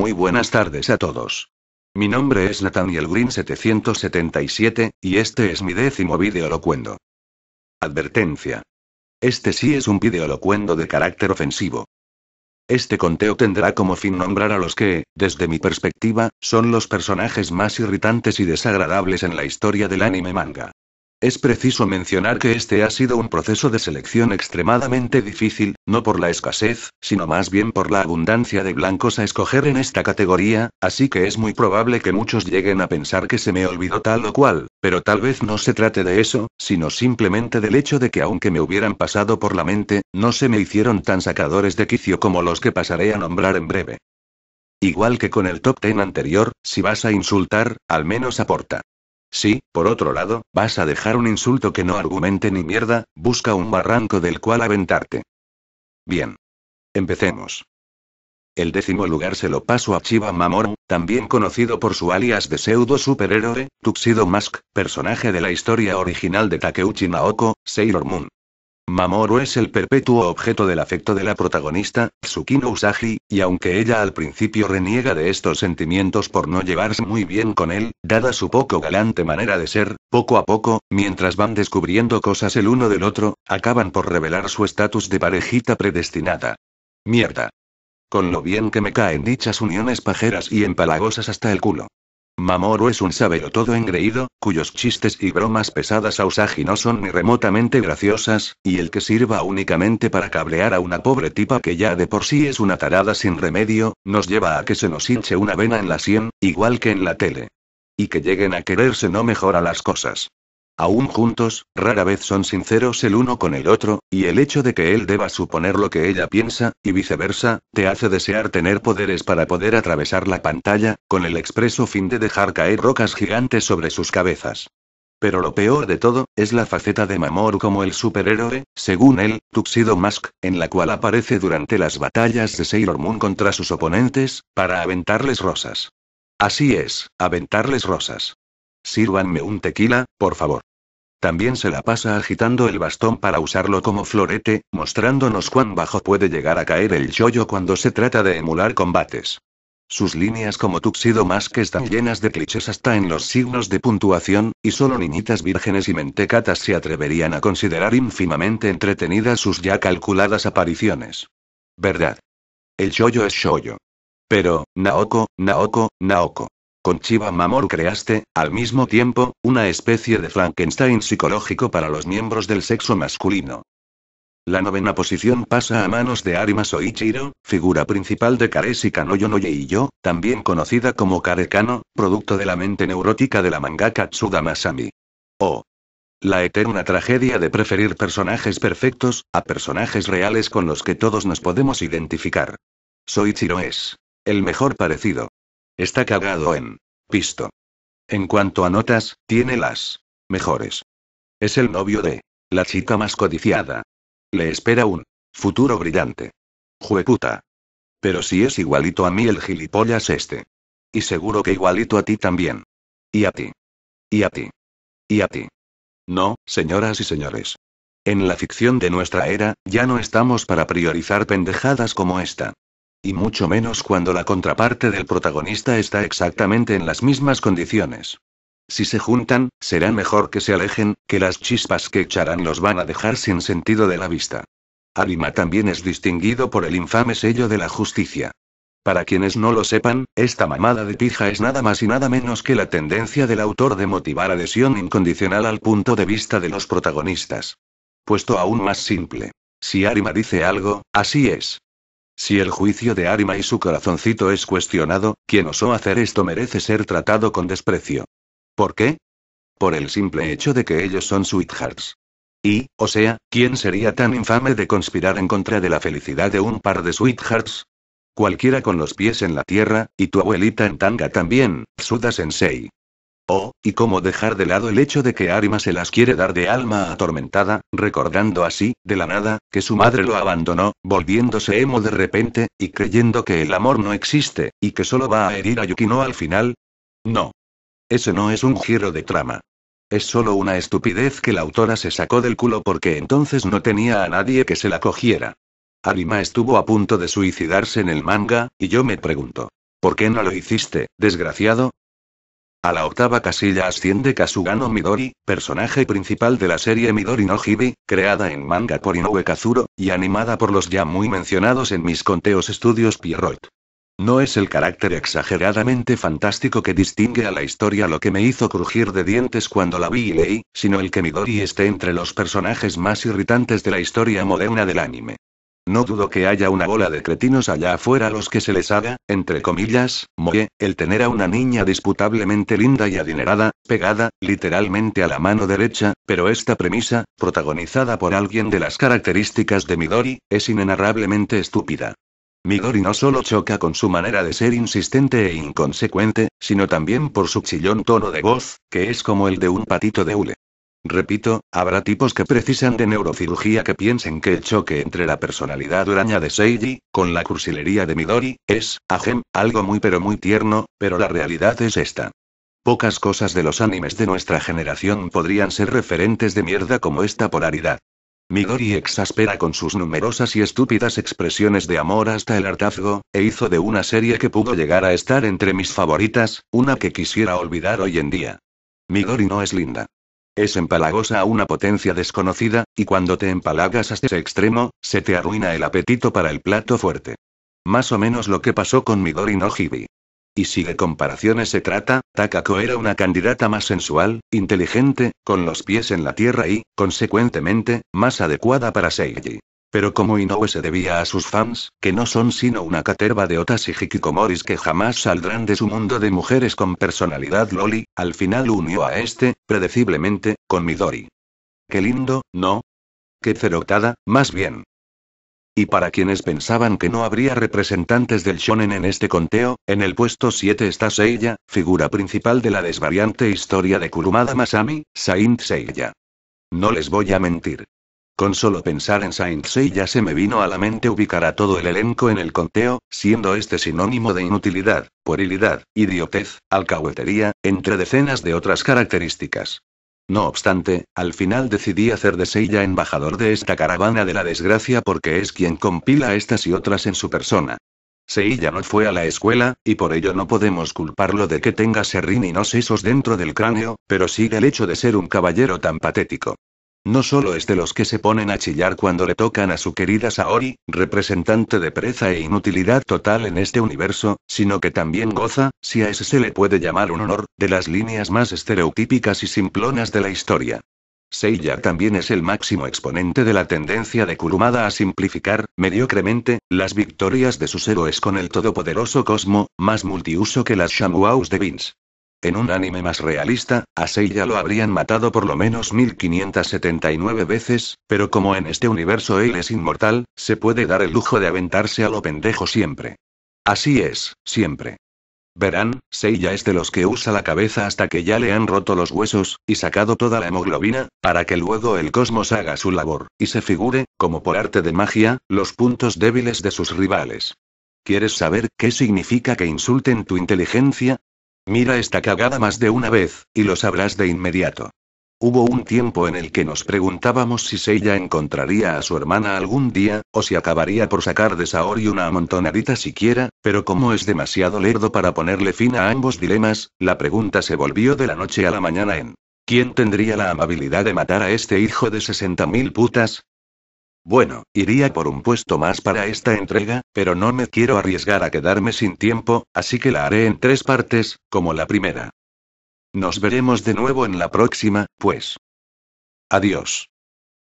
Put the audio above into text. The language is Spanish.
Muy buenas tardes a todos. Mi nombre es Nathaniel Green 777, y este es mi décimo vídeo locuendo. Advertencia. Este sí es un vídeo locuendo de carácter ofensivo. Este conteo tendrá como fin nombrar a los que, desde mi perspectiva, son los personajes más irritantes y desagradables en la historia del anime manga. Es preciso mencionar que este ha sido un proceso de selección extremadamente difícil, no por la escasez, sino más bien por la abundancia de blancos a escoger en esta categoría, así que es muy probable que muchos lleguen a pensar que se me olvidó tal o cual, pero tal vez no se trate de eso, sino simplemente del hecho de que aunque me hubieran pasado por la mente, no se me hicieron tan sacadores de quicio como los que pasaré a nombrar en breve. Igual que con el top ten anterior, si vas a insultar, al menos aporta. Si, por otro lado, vas a dejar un insulto que no argumente ni mierda, busca un barranco del cual aventarte. Bien. Empecemos. El décimo lugar se lo paso a Chiba Mamoru, también conocido por su alias de pseudo superhéroe, Tuxedo Mask, personaje de la historia original de Takeuchi Naoko, Sailor Moon. Mamoru es el perpetuo objeto del afecto de la protagonista, Tsukino Usagi, y aunque ella al principio reniega de estos sentimientos por no llevarse muy bien con él, dada su poco galante manera de ser, poco a poco, mientras van descubriendo cosas el uno del otro, acaban por revelar su estatus de parejita predestinada. Mierda. Con lo bien que me caen dichas uniones pajeras y empalagosas hasta el culo. Mamoro es un todo engreído, cuyos chistes y bromas pesadas a Usagi no son ni remotamente graciosas, y el que sirva únicamente para cablear a una pobre tipa que ya de por sí es una tarada sin remedio, nos lleva a que se nos hinche una vena en la sien, igual que en la tele. Y que lleguen a quererse no mejora las cosas. Aún juntos, rara vez son sinceros el uno con el otro, y el hecho de que él deba suponer lo que ella piensa, y viceversa, te hace desear tener poderes para poder atravesar la pantalla, con el expreso fin de dejar caer rocas gigantes sobre sus cabezas. Pero lo peor de todo, es la faceta de Mamoru como el superhéroe, según él, Tuxedo Mask, en la cual aparece durante las batallas de Sailor Moon contra sus oponentes, para aventarles rosas. Así es, aventarles rosas. Sírvanme un tequila, por favor. También se la pasa agitando el bastón para usarlo como florete, mostrándonos cuán bajo puede llegar a caer el choyo cuando se trata de emular combates. Sus líneas como tuxido más que están llenas de clichés hasta en los signos de puntuación, y solo niñitas vírgenes y mentecatas se atreverían a considerar ínfimamente entretenidas sus ya calculadas apariciones. ¿Verdad? El shoyo es shoyo. Pero, Naoko, Naoko, Naoko. Con Chiba Mamor creaste, al mismo tiempo, una especie de Frankenstein psicológico para los miembros del sexo masculino. La novena posición pasa a manos de Arima Soichiro, figura principal de Karesi Kanoyonoye y yo, también conocida como Karekano, producto de la mente neurótica de la mangaka Tsuda Masami. Oh. La eterna tragedia de preferir personajes perfectos, a personajes reales con los que todos nos podemos identificar. Soichiro es. El mejor parecido. Está cagado en. Pisto. En cuanto a notas, tiene las. mejores. Es el novio de. la chica más codiciada. Le espera un. futuro brillante. Jueputa. Pero si es igualito a mí el gilipollas este. Y seguro que igualito a ti también. Y a ti. Y a ti. Y a ti. No, señoras y señores. En la ficción de nuestra era, ya no estamos para priorizar pendejadas como esta. Y mucho menos cuando la contraparte del protagonista está exactamente en las mismas condiciones. Si se juntan, será mejor que se alejen, que las chispas que echarán los van a dejar sin sentido de la vista. Arima también es distinguido por el infame sello de la justicia. Para quienes no lo sepan, esta mamada de pija es nada más y nada menos que la tendencia del autor de motivar adhesión incondicional al punto de vista de los protagonistas. Puesto aún más simple. Si Arima dice algo, así es. Si el juicio de Arima y su corazoncito es cuestionado, quien osó hacer esto merece ser tratado con desprecio. ¿Por qué? Por el simple hecho de que ellos son sweethearts. Y, o sea, ¿quién sería tan infame de conspirar en contra de la felicidad de un par de sweethearts? Cualquiera con los pies en la tierra, y tu abuelita en tanga también, Tsuda Sensei. Oh, y cómo dejar de lado el hecho de que Arima se las quiere dar de alma atormentada, recordando así, de la nada, que su madre lo abandonó, volviéndose emo de repente, y creyendo que el amor no existe, y que solo va a herir a Yukino al final. No. Ese no es un giro de trama. Es solo una estupidez que la autora se sacó del culo porque entonces no tenía a nadie que se la cogiera. Arima estuvo a punto de suicidarse en el manga, y yo me pregunto. ¿Por qué no lo hiciste, desgraciado? A la octava casilla asciende Kasugano Midori, personaje principal de la serie Midori no Hibi, creada en manga por Inoue Kazuro, y animada por los ya muy mencionados en mis conteos estudios Pierrot. No es el carácter exageradamente fantástico que distingue a la historia lo que me hizo crujir de dientes cuando la vi y leí, sino el que Midori esté entre los personajes más irritantes de la historia moderna del anime. No dudo que haya una bola de cretinos allá afuera a los que se les haga, entre comillas, moe, el tener a una niña disputablemente linda y adinerada, pegada, literalmente a la mano derecha, pero esta premisa, protagonizada por alguien de las características de Midori, es inenarrablemente estúpida. Midori no solo choca con su manera de ser insistente e inconsecuente, sino también por su chillón tono de voz, que es como el de un patito de hule. Repito, habrá tipos que precisan de neurocirugía que piensen que el choque entre la personalidad huraña de Seiji, con la cursilería de Midori, es, ajem, algo muy pero muy tierno, pero la realidad es esta. Pocas cosas de los animes de nuestra generación podrían ser referentes de mierda como esta polaridad. Midori exaspera con sus numerosas y estúpidas expresiones de amor hasta el hartazgo, e hizo de una serie que pudo llegar a estar entre mis favoritas, una que quisiera olvidar hoy en día. Midori no es linda. Es empalagosa a una potencia desconocida, y cuando te empalagas hasta ese extremo, se te arruina el apetito para el plato fuerte. Más o menos lo que pasó con Midori no Y si de comparaciones se trata, Takako era una candidata más sensual, inteligente, con los pies en la tierra y, consecuentemente, más adecuada para Seiji. Pero como Inoue se debía a sus fans, que no son sino una caterva de otas y hikikomoris que jamás saldrán de su mundo de mujeres con personalidad loli, al final unió a este, predeciblemente, con Midori. Qué lindo, ¿no? Qué cerotada, más bien. Y para quienes pensaban que no habría representantes del shonen en este conteo, en el puesto 7 está Seiya, figura principal de la desvariante historia de Kurumada Masami, Saint Seiya. No les voy a mentir. Con solo pensar en saint Seiya ya se me vino a la mente ubicar a todo el elenco en el conteo, siendo este sinónimo de inutilidad, puerilidad, idiotez, alcahuetería, entre decenas de otras características. No obstante, al final decidí hacer de Seiya embajador de esta caravana de la desgracia porque es quien compila estas y otras en su persona. Seiya no fue a la escuela, y por ello no podemos culparlo de que tenga serrín y no sesos dentro del cráneo, pero sí el hecho de ser un caballero tan patético. No solo es de los que se ponen a chillar cuando le tocan a su querida Saori, representante de pereza e inutilidad total en este universo, sino que también goza, si a ese se le puede llamar un honor, de las líneas más estereotípicas y simplonas de la historia. Seiya también es el máximo exponente de la tendencia de Kurumada a simplificar, mediocremente, las victorias de sus héroes con el todopoderoso Cosmo, más multiuso que las Shamuaus de Vince. En un anime más realista, a Seiya lo habrían matado por lo menos 1579 veces, pero como en este universo él es inmortal, se puede dar el lujo de aventarse a lo pendejo siempre. Así es, siempre. Verán, Seiya es de los que usa la cabeza hasta que ya le han roto los huesos, y sacado toda la hemoglobina, para que luego el cosmos haga su labor, y se figure, como por arte de magia, los puntos débiles de sus rivales. ¿Quieres saber qué significa que insulten tu inteligencia? Mira esta cagada más de una vez, y lo sabrás de inmediato. Hubo un tiempo en el que nos preguntábamos si ella encontraría a su hermana algún día, o si acabaría por sacar de Saori una amontonadita siquiera, pero como es demasiado lerdo para ponerle fin a ambos dilemas, la pregunta se volvió de la noche a la mañana en ¿Quién tendría la amabilidad de matar a este hijo de 60.000 putas? Bueno, iría por un puesto más para esta entrega, pero no me quiero arriesgar a quedarme sin tiempo, así que la haré en tres partes, como la primera. Nos veremos de nuevo en la próxima, pues. Adiós.